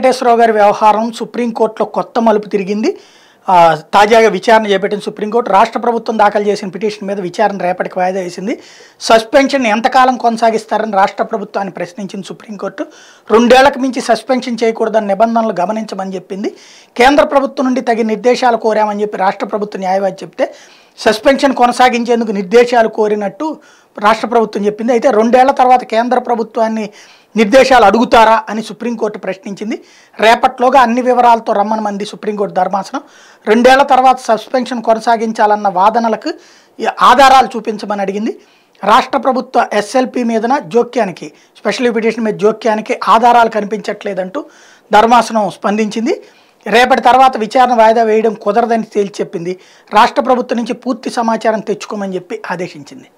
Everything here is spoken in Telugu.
వెంకటేశ్వరరావు గారి వ్యవహారం సుప్రీంకోర్టులో కొత్త మలుపు తిరిగింది తాజాగా విచారణ చేపట్టిన సుప్రీంకోర్టు రాష్ట్ర ప్రభుత్వం దాఖలు చేసిన పిటిషన్ మీద విచారణ రేపటికి వాయిదా వేసింది సస్పెన్షన్ ఎంతకాలం కొనసాగిస్తారని రాష్ట్ర ప్రభుత్వాన్ని ప్రశ్నించిన సుప్రీంకోర్టు రెండేళ్లకు మించి సస్పెన్షన్ చేయకూడదని నిబంధనలు గమనించమని చెప్పింది కేంద్ర ప్రభుత్వం నుండి తగిన నిర్దేశాలు కోరామని చెప్పి రాష్ట్ర ప్రభుత్వ న్యాయవాది చెప్తే సస్పెన్షన్ కొనసాగించేందుకు నిర్దేశాలు కోరినట్టు రాష్ట్ర ప్రభుత్వం చెప్పింది అయితే రెండేళ్ల తర్వాత కేంద్ర ప్రభుత్వాన్ని నిర్దేశాలు అడుగుతారా అని సుప్రీంకోర్టు ప్రశ్నించింది రేపట్లోగా అన్ని వివరాలతో రమ్మని మంది సుప్రీంకోర్టు ధర్మాసనం రెండేళ్ల తర్వాత సస్పెన్షన్ కొనసాగించాలన్న వాదనలకు ఆధారాలు చూపించమని అడిగింది రాష్ట్ర ప్రభుత్వ ఎస్ఎల్పి మీదన జోక్యానికి స్పెషల్ పిటిషన్ మీద జోక్యానికి ఆధారాలు కనిపించట్లేదంటూ ధర్మాసనం స్పందించింది రేపటి తర్వాత విచారణ వాయిదా వేయడం కుదరదని తేల్చి చెప్పింది రాష్ట్ర ప్రభుత్వం నుంచి పూర్తి సమాచారం తెచ్చుకోమని చెప్పి ఆదేశించింది